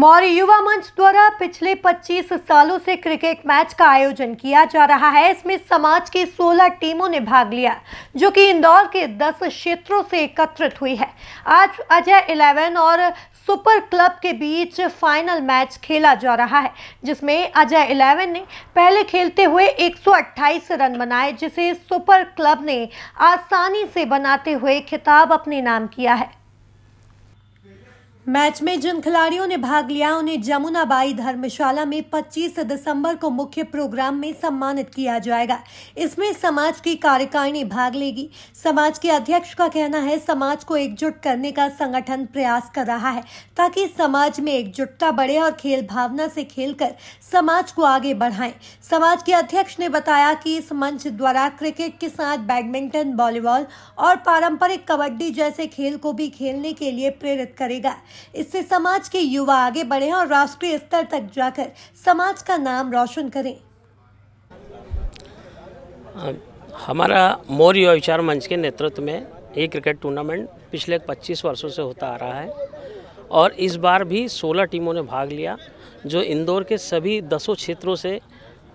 मौर्य युवा मंच द्वारा पिछले 25 सालों से क्रिकेट मैच का आयोजन किया जा रहा है इसमें समाज की 16 टीमों ने भाग लिया जो कि इंदौर के 10 क्षेत्रों से एकत्रित हुई है आज अजय 11 और सुपर क्लब के बीच फाइनल मैच खेला जा रहा है जिसमें अजय इलेवन ने पहले खेलते हुए 128 रन बनाए जिसे सुपर क्लब ने आसानी से बनाते हुए खिताब अपने नाम किया है मैच में जिन खिलाड़ियों ने भाग लिया उन्हें जमुनाबाई धर्मशाला में 25 दिसंबर को मुख्य प्रोग्राम में सम्मानित किया जाएगा इसमें समाज की कार्यकारिणी भाग लेगी समाज के अध्यक्ष का कहना है समाज को एकजुट करने का संगठन प्रयास कर रहा है ताकि समाज में एकजुटता बढ़े और खेल भावना से खेलकर समाज को आगे बढ़ाएं समाज के अध्यक्ष ने बताया कि इस मंच द्वारा क्रिकेट के साथ बैडमिंटन वॉलीबॉल और पारंपरिक कबड्डी जैसे खेल को भी खेलने के लिए प्रेरित करेगा इससे समाज के युवा आगे बढ़े और राष्ट्रीय स्तर तक जाकर समाज का नाम रोशन करें हमारा मौर्य विचार मंच के नेतृत्व में ये क्रिकेट टूर्नामेंट पिछले 25 वर्षों से होता आ रहा है और इस बार भी 16 टीमों ने भाग लिया जो इंदौर के सभी दसों क्षेत्रों से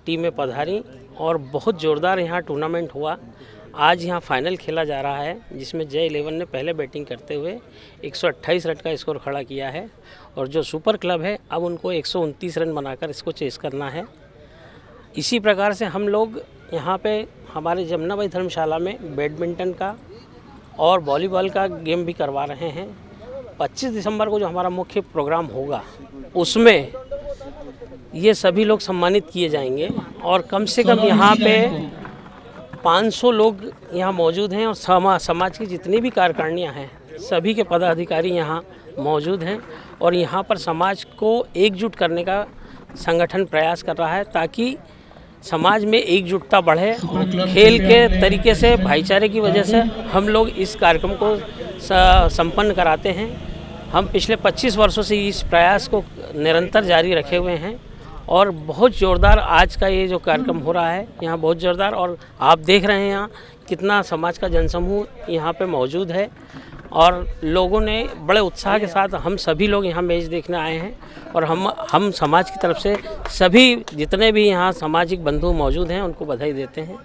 टीमें पधारी और बहुत ज़ोरदार यहाँ टूर्नामेंट हुआ आज यहाँ फाइनल खेला जा रहा है जिसमें जय इलेवन ने पहले बैटिंग करते हुए एक रन का स्कोर खड़ा किया है और जो सुपर क्लब है अब उनको एक रन बनाकर इसको चेस करना है इसी प्रकार से हम लोग यहाँ पे हमारे जमुना भाई धर्मशाला में बैडमिंटन का और वॉलीबॉल का गेम भी करवा रहे हैं 25 दिसंबर को जो हमारा मुख्य प्रोग्राम होगा उसमें ये सभी लोग सम्मानित किए जाएंगे और कम से कम यहाँ पे 500 लोग यहाँ मौजूद हैं और समा, समाज की जितनी भी कार्यकारणियाँ हैं सभी के पदाधिकारी यहाँ मौजूद हैं और यहाँ पर समाज को एकजुट करने का संगठन प्रयास कर रहा है ताकि समाज में एकजुटता बढ़े खेल के तरीके से भाईचारे की वजह से हम लोग इस कार्यक्रम को संपन्न कराते हैं हम पिछले 25 वर्षों से इस प्रयास को निरंतर जारी रखे हुए हैं और बहुत ज़ोरदार आज का ये जो कार्यक्रम हो रहा है यहाँ बहुत ज़ोरदार और आप देख रहे हैं यहाँ कितना समाज का जनसमूह यहाँ पे मौजूद है और लोगों ने बड़े उत्साह के साथ हम सभी लोग यहाँ मैच देखने आए हैं और हम हम समाज की तरफ से सभी जितने भी यहाँ सामाजिक बंधु मौजूद हैं उनको बधाई देते हैं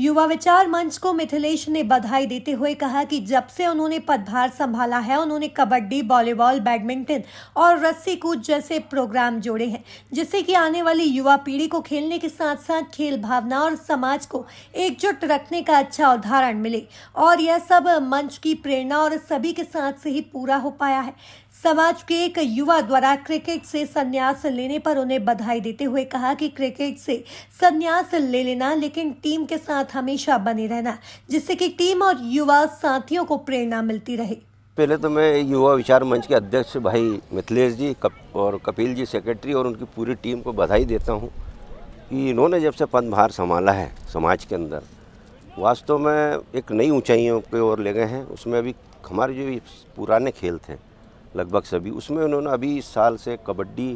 युवा विचार मंच को मिथिलेश ने बधाई देते हुए कहा कि जब से उन्होंने पदभार संभाला है उन्होंने कबड्डी वॉलीबॉल बैडमिंटन और रस्सी कूद जैसे प्रोग्राम जोड़े हैं जिससे कि आने वाली युवा पीढ़ी को खेलने के साथ साथ खेल भावना और समाज को एकजुट रखने का अच्छा उदाहरण मिले और यह सब मंच की प्रेरणा और सभी के साथ से ही पूरा हो पाया है समाज के एक युवा द्वारा क्रिकेट से संन्यास लेने पर उन्हें बधाई देते हुए कहा कि क्रिकेट से संन्यास ले लेना लेकिन टीम के साथ हमेशा बने रहना जिससे कि टीम और युवा साथियों को प्रेरणा मिलती रहे पहले तो मैं युवा विचार मंच के अध्यक्ष भाई मिथिलेश जी कप और कपिल जी सेक्रेटरी और उनकी पूरी टीम को बधाई देता हूँ कि इन्होंने जब से पदभार संभाला है समाज के अंदर वास्तव में एक नई ऊंचाइयों की ओर ले गए हैं उसमें अभी हमारे जो पुराने खेल थे लगभग सभी उसमें उन्होंने अभी इस साल से कबड्डी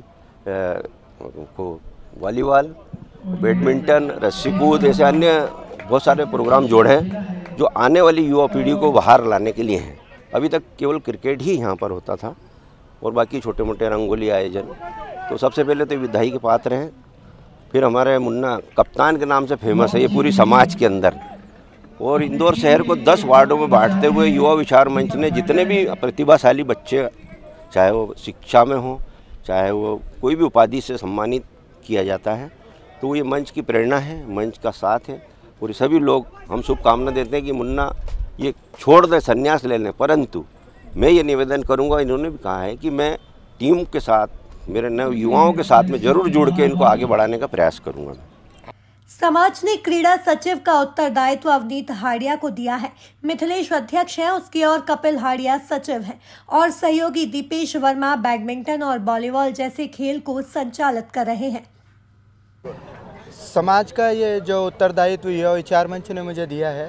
को वॉलीबॉल बैडमिंटन रस्सी कूद ऐसे अन्य बहुत सारे प्रोग्राम जोड़े हैं जो आने वाली युवा पीढ़ी को बाहर लाने के लिए हैं अभी तक केवल क्रिकेट ही यहाँ पर होता था और बाकी छोटे मोटे रंगोली आयोजन तो सबसे पहले तो विधाई के पात्र हैं फिर हमारे मुन्ना कप्तान के नाम से फेमस है ये पूरी समाज के अंदर और इंदौर शहर को दस वार्डों में बांटते हुए युवा विचार मंच ने जितने भी प्रतिभाशाली बच्चे चाहे वो शिक्षा में हो चाहे वो कोई भी उपाधि से सम्मानित किया जाता है तो ये मंच की प्रेरणा है मंच का साथ है और सभी लोग हम शुभकामना देते हैं कि मुन्ना ये छोड़ दें संन्यास ले लें परंतु मैं ये निवेदन करूँगा इन्होंने भी कहा है कि मैं टीम के साथ मेरे नव युवाओं के साथ में ज़रूर जुड़ के इनको आगे बढ़ाने का प्रयास करूँगा समाज ने क्रीड़ा सचिव का उत्तरदायित्व अवनीत हाड़िया को दिया है मिथिलेश अध्यक्ष हैं उसकी और कपिल हाड़िया सचिव हैं और सहयोगी दीपेश वर्मा बैडमिंटन और वॉलीबॉल जैसे खेल को संचालित कर रहे हैं समाज का ये जो उत्तरदायित्व युवा विचार मंच ने मुझे दिया है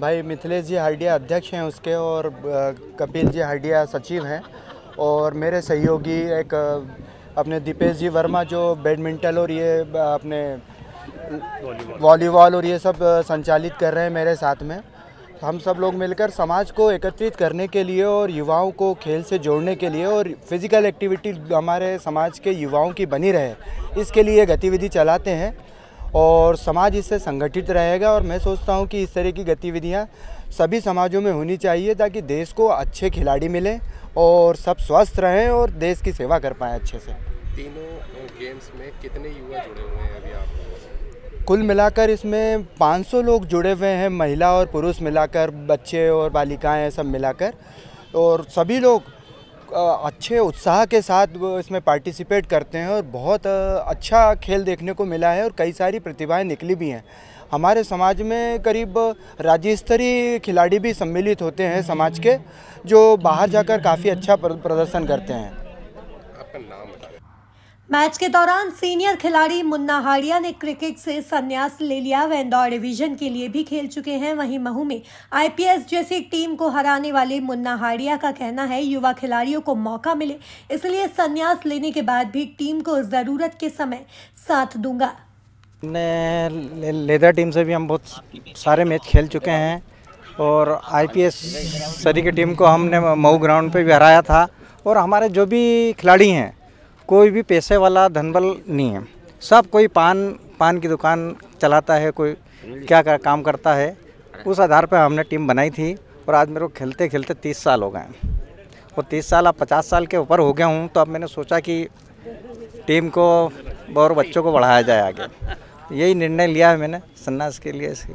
भाई मिथिलेश जी हार्डिया अध्यक्ष हैं उसके और कपिल जी हाडिया सचिव हैं और मेरे सहयोगी एक अपने दीपेश जी वर्मा जो बैडमिंटन और ये अपने वॉलीबॉल और ये सब संचालित कर रहे हैं मेरे साथ में हम सब लोग मिलकर समाज को एकत्रित करने के लिए और युवाओं को खेल से जोड़ने के लिए और फिज़िकल एक्टिविटी हमारे समाज के युवाओं की बनी रहे इसके लिए गतिविधि चलाते हैं और समाज इससे संगठित रहेगा और मैं सोचता हूँ कि इस तरह की गतिविधियाँ सभी समाजों में होनी चाहिए ताकि देश को अच्छे खिलाड़ी मिलें और सब स्वस्थ रहें और देश की सेवा कर पाएँ अच्छे से तीनों गेम्स में कितने युवा जुड़े हुए हैं अभी आप कुल मिलाकर इसमें 500 लोग जुड़े हुए हैं महिला और पुरुष मिलाकर बच्चे और बालिकाएं सब मिलाकर और सभी लोग अच्छे उत्साह के साथ इसमें पार्टिसिपेट करते हैं और बहुत अच्छा खेल देखने को मिला है और कई सारी प्रतिभाएं निकली भी हैं हमारे समाज में करीब राज्य स्तरीय खिलाड़ी भी सम्मिलित होते हैं समाज के जो बाहर जाकर काफ़ी अच्छा प्रदर्शन करते हैं मैच के दौरान सीनियर खिलाड़ी मुन्ना हाड़िया ने क्रिकेट से संन्यास ले लिया वह इंदौर डिवीजन के लिए भी खेल चुके हैं वहीं महू में आईपीएस जैसी टीम को हराने वाले मुन्ना हाड़िया का कहना है युवा खिलाड़ियों को मौका मिले इसलिए संन्यास लेने के बाद भी टीम को ज़रूरत के समय साथ दूंगा ने ले, लेदर टीम से भी हम बहुत सारे मैच खेल चुके हैं और आईपीएस सरी की टीम को हमने मऊ ग्राउंड पर भी हराया था और हमारे जो भी खिलाड़ी हैं कोई भी पैसे वाला धनबल नहीं है सब कोई पान पान की दुकान चलाता है कोई क्या कर, काम करता है उस आधार पर हमने टीम बनाई थी और आज मेरे को खेलते खेलते तीस साल हो गए हैं और तीस साल अब पचास साल के ऊपर हो गया हूँ तो अब मैंने सोचा कि टीम को और बच्चों को बढ़ाया जाए आगे यही निर्णय लिया है मैंने सन्नास के लिए